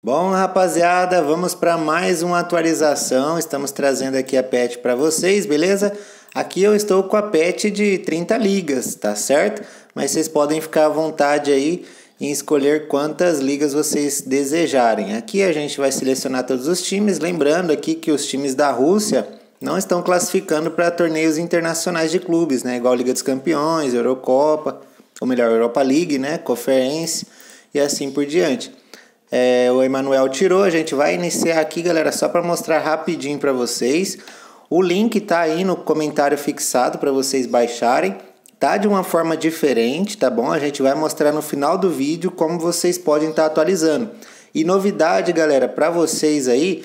Bom, rapaziada, vamos para mais uma atualização. Estamos trazendo aqui a pet para vocês, beleza? Aqui eu estou com a pet de 30 ligas, tá certo? Mas vocês podem ficar à vontade aí em escolher quantas ligas vocês desejarem. Aqui a gente vai selecionar todos os times, lembrando aqui que os times da Rússia não estão classificando para torneios internacionais de clubes, né? Igual Liga dos Campeões, Eurocopa, ou melhor, Europa League, né? Conferência e assim por diante. É, o Emanuel tirou, a gente vai iniciar aqui, galera, só para mostrar rapidinho para vocês. O link tá aí no comentário fixado para vocês baixarem. Tá de uma forma diferente, tá bom? A gente vai mostrar no final do vídeo como vocês podem estar tá atualizando. E novidade, galera, para vocês aí,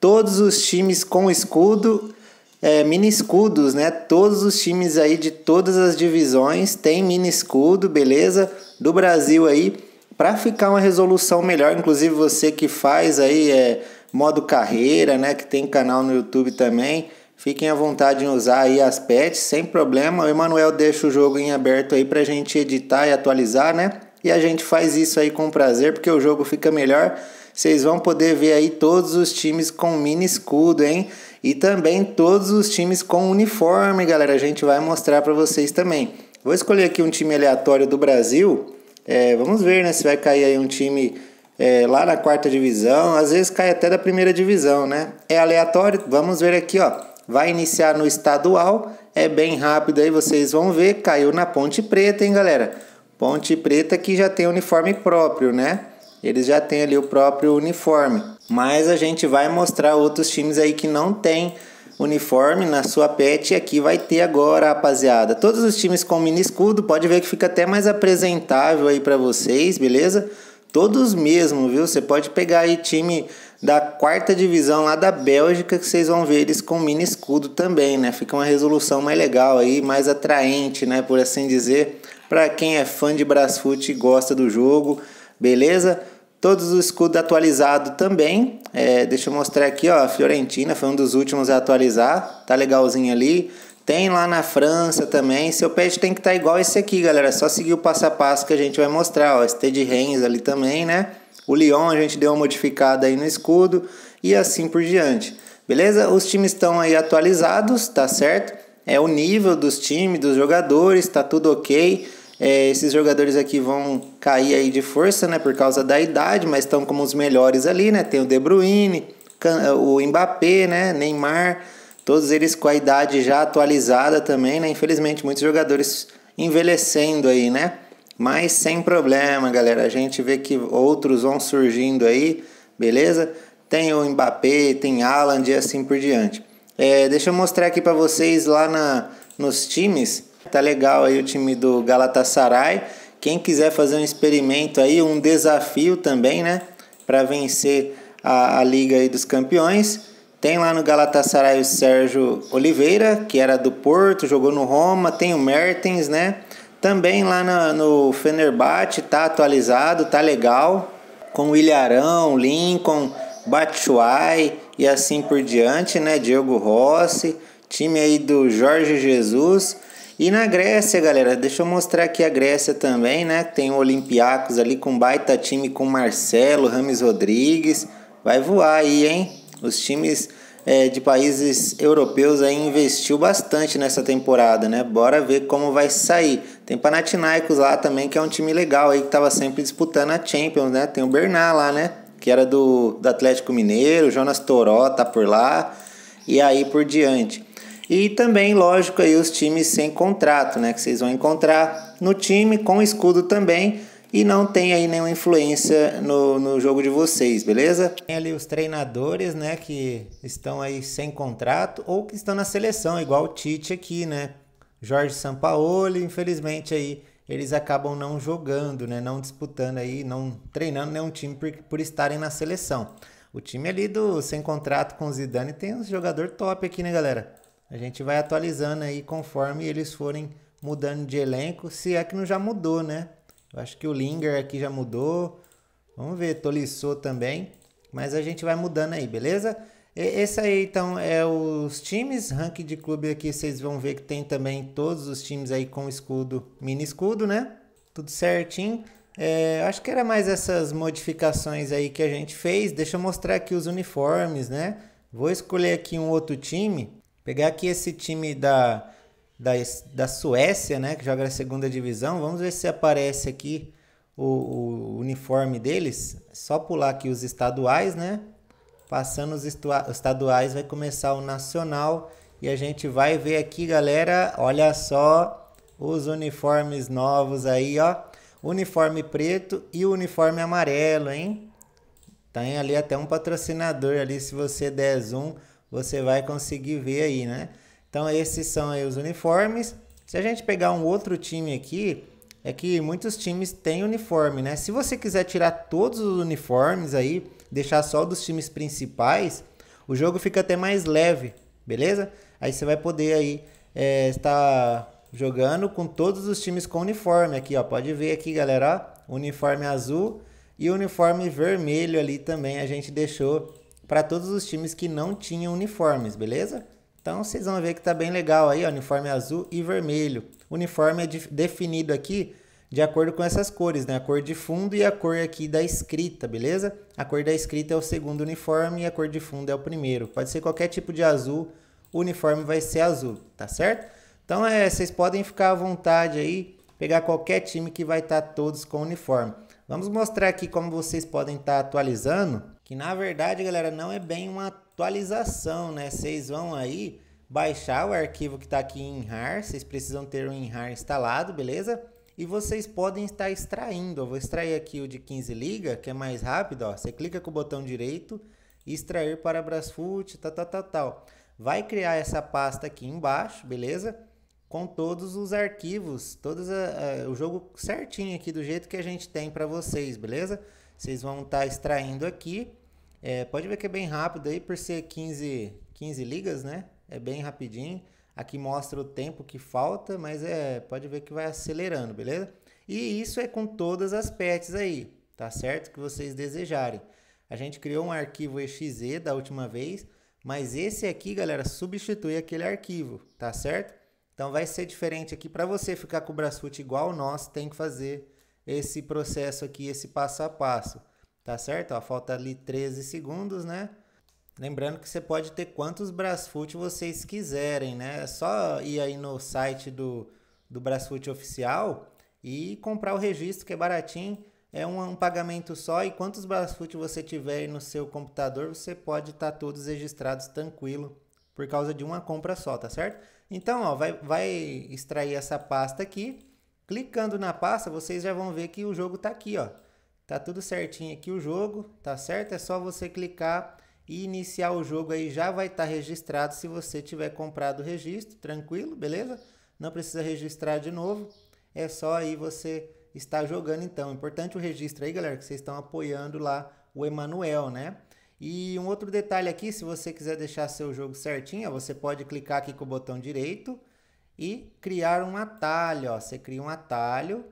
todos os times com escudo, é, mini escudos, né? Todos os times aí de todas as divisões têm mini escudo, beleza? Do Brasil aí, para ficar uma resolução melhor. Inclusive você que faz aí é, modo carreira, né, que tem canal no YouTube também, fiquem à vontade em usar aí as pets sem problema. O Emanuel deixa o jogo em aberto aí para a gente editar e atualizar, né? E a gente faz isso aí com prazer porque o jogo fica melhor. Vocês vão poder ver aí todos os times com mini escudo, hein? E também todos os times com uniforme, galera. A gente vai mostrar para vocês também. Vou escolher aqui um time aleatório do Brasil é, vamos ver né, se vai cair aí um time é, lá na quarta divisão, às vezes cai até da primeira divisão, né? É aleatório, vamos ver aqui, ó. Vai iniciar no estadual, é bem rápido aí, vocês vão ver, caiu na Ponte Preta, hein, galera? Ponte Preta que já tem uniforme próprio, né? Eles já têm ali o próprio uniforme. Mas a gente vai mostrar outros times aí que não tem uniforme na sua pet e aqui vai ter agora, rapaziada. Todos os times com mini escudo, pode ver que fica até mais apresentável aí para vocês, beleza? Todos mesmo, viu? Você pode pegar aí time da quarta divisão lá da Bélgica que vocês vão ver eles com mini escudo também, né? Fica uma resolução mais legal aí, mais atraente, né, por assim dizer, para quem é fã de Brasfoot e gosta do jogo, beleza? Todos os escudos atualizados também. É, deixa eu mostrar aqui, ó. A Fiorentina foi um dos últimos a atualizar. Tá legalzinho ali. Tem lá na França também. Seu pet tem que estar tá igual esse aqui, galera. É só seguir o passo a passo que a gente vai mostrar. Ó, ST de Rennes ali também, né? O Lyon a gente deu uma modificada aí no escudo. E assim por diante. Beleza? Os times estão aí atualizados, tá certo? É o nível dos times, dos jogadores, tá tudo ok. É, esses jogadores aqui vão cair aí de força, né, por causa da idade, mas estão como os melhores ali, né? Tem o De Bruyne, eh, o Mbappé, né, Neymar, todos eles com a idade já atualizada também, né? Infelizmente muitos jogadores envelhecendo aí, né? Mas sem problema, galera. A gente vê que outros vão surgindo aí, beleza? Tem o Mbappé, tem Alan e assim por diante. É, deixa eu mostrar aqui para vocês lá na, nos times Tá legal aí o time do Galatasaray. Quem quiser fazer um experimento aí, um desafio também, né? Para vencer a, a Liga aí dos Campeões. Tem lá no Galatasaray o Sérgio Oliveira, que era do Porto, jogou no Roma. Tem o Mertens, né? Também lá no no Fenerbahçe tá atualizado, tá legal. Com o Ilharão, Lincoln, Batshuayi e assim por diante, né? Diego Rossi, time aí do Jorge Jesus. E na Grécia, galera, deixa eu mostrar aqui a Grécia também, né? Tem o Olympiacos ali com baita time com Marcelo, Rames Rodrigues. Vai voar aí, hein? Os times é, de países europeus aí investiu bastante nessa temporada, né? Bora ver como vai sair. Tem Panathinaikos lá também, que é um time legal aí que estava sempre disputando a Champions, né? Tem o Bernard lá, né? Que era do, do Atlético Mineiro, Jonas Toró tá por lá e aí por diante. E também, lógico, aí os times sem contrato, né? Que vocês vão encontrar no time, com escudo também, e não tem aí nenhuma influência no, no jogo de vocês, beleza? Tem ali os treinadores, né, que estão aí sem contrato ou que estão na seleção, igual o Tite aqui, né? Jorge Sampaoli, infelizmente aí eles acabam não jogando, né? Não disputando aí, não treinando nenhum time por, por estarem na seleção. O time ali do sem contrato com o Zidane tem um jogador top aqui, né, galera? A gente vai atualizando aí conforme eles forem mudando de elenco, se é que não já mudou, né? Eu acho que o Linger aqui já mudou. Vamos ver, Tolisso também. Mas a gente vai mudando aí, beleza? E, esse aí então é os times, ranking de clube aqui, vocês vão ver que tem também todos os times aí com escudo, mini escudo, né? Tudo certinho. É, acho que era mais essas modificações aí que a gente fez. Deixa eu mostrar aqui os uniformes, né? Vou escolher aqui um outro time. Pegar aqui esse time da, da, da Suécia, né? Que joga na segunda divisão. Vamos ver se aparece aqui o, o uniforme deles. Só pular aqui os estaduais, né? Passando os estaduais, vai começar o nacional. E a gente vai ver aqui, galera. Olha só os uniformes novos aí, ó. Uniforme preto e uniforme amarelo, hein? Tem ali até um patrocinador ali, se você der zoom você vai conseguir ver aí, né? Então esses são aí os uniformes. Se a gente pegar um outro time aqui, é que muitos times têm uniforme, né? Se você quiser tirar todos os uniformes aí, deixar só dos times principais, o jogo fica até mais leve, beleza? Aí você vai poder aí é, estar jogando com todos os times com uniforme aqui, ó. Pode ver aqui, galera, ó, uniforme azul e uniforme vermelho ali também a gente deixou para todos os times que não tinham uniformes, beleza? Então vocês vão ver que tá bem legal aí, ó, uniforme azul e vermelho. O uniforme é de, definido aqui de acordo com essas cores, né? A cor de fundo e a cor aqui da escrita, beleza? A cor da escrita é o segundo uniforme e a cor de fundo é o primeiro. Pode ser qualquer tipo de azul, o uniforme vai ser azul, tá certo? Então é, vocês podem ficar à vontade aí, pegar qualquer time que vai estar tá todos com uniforme. Vamos mostrar aqui como vocês podem estar tá atualizando que na verdade, galera, não é bem uma atualização, né? Vocês vão aí baixar o arquivo que está aqui em RAR, vocês precisam ter o rar instalado, beleza? E vocês podem estar extraindo, eu vou extrair aqui o de 15 liga, que é mais rápido, ó. Você clica com o botão direito, extrair para Brasfoot, tal, tal, tal, tal. Vai criar essa pasta aqui embaixo, beleza? com todos os arquivos, todas a, a, o jogo certinho aqui do jeito que a gente tem para vocês, beleza? Vocês vão estar tá extraindo aqui. É, pode ver que é bem rápido aí por ser 15, 15 ligas, né? É bem rapidinho. Aqui mostra o tempo que falta, mas é, pode ver que vai acelerando, beleza? E isso é com todas as patches aí, tá certo? Que vocês desejarem. A gente criou um arquivo exe da última vez, mas esse aqui, galera, substitui aquele arquivo, tá certo? Então vai ser diferente aqui. Para você ficar com o Brasfoot igual nós, tem que fazer esse processo aqui, esse passo a passo. Tá certo? Ó, falta ali 13 segundos, né? Lembrando que você pode ter quantos Brasfoot vocês quiserem, né? É só ir aí no site do, do Brasfoot oficial e comprar o registro, que é baratinho. É um, um pagamento só e quantos Brasfoot você tiver no seu computador, você pode estar tá todos registrados tranquilo por causa de uma compra só, tá certo? Então, ó, vai, vai extrair essa pasta aqui. Clicando na pasta, vocês já vão ver que o jogo está aqui, ó. Tá tudo certinho aqui o jogo, tá certo? É só você clicar e iniciar o jogo aí, já vai estar tá registrado se você tiver comprado o registro, tranquilo, beleza? Não precisa registrar de novo, é só aí você estar jogando então. Importante o registro aí, galera, que vocês estão apoiando lá o Emanuel, né? E um outro detalhe aqui, se você quiser deixar seu jogo certinho, você pode clicar aqui com o botão direito e criar um atalho. Ó. Você cria um atalho,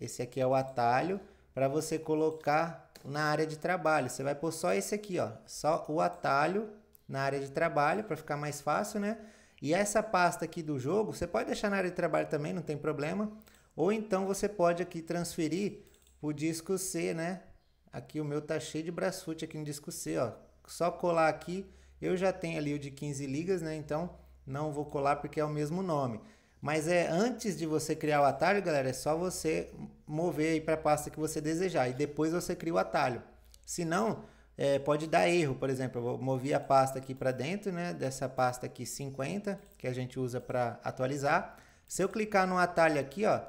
esse aqui é o atalho, para você colocar na área de trabalho. Você vai pôr só esse aqui, ó, só o atalho na área de trabalho, para ficar mais fácil, né? E essa pasta aqui do jogo, você pode deixar na área de trabalho também, não tem problema. Ou então você pode aqui transferir para o disco C, né? Aqui o meu tá cheio de braçute aqui no disco C, ó. Só colar aqui, eu já tenho ali o de 15 ligas, né? Então não vou colar porque é o mesmo nome. Mas é antes de você criar o atalho, galera, é só você mover aí para a pasta que você desejar e depois você cria o atalho. Se não, é, pode dar erro, por exemplo, eu vou mover a pasta aqui para dentro, né, dessa pasta aqui 50, que a gente usa para atualizar. Se eu clicar no atalho aqui, ó,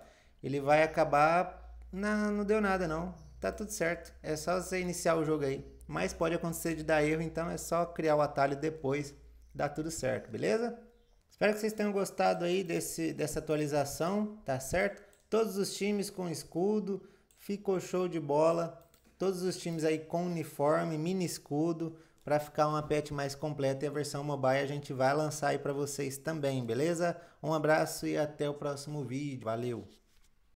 ele vai acabar não, não deu nada não tá tudo certo. É só você iniciar o jogo aí. Mas pode acontecer de dar erro, então é só criar o atalho depois, dá tudo certo, beleza? Espero que vocês tenham gostado aí desse, dessa atualização, tá certo? Todos os times com escudo, ficou show de bola. Todos os times aí com uniforme, mini escudo, para ficar uma patch mais completa e a versão mobile a gente vai lançar aí para vocês também, beleza? Um abraço e até o próximo vídeo. Valeu!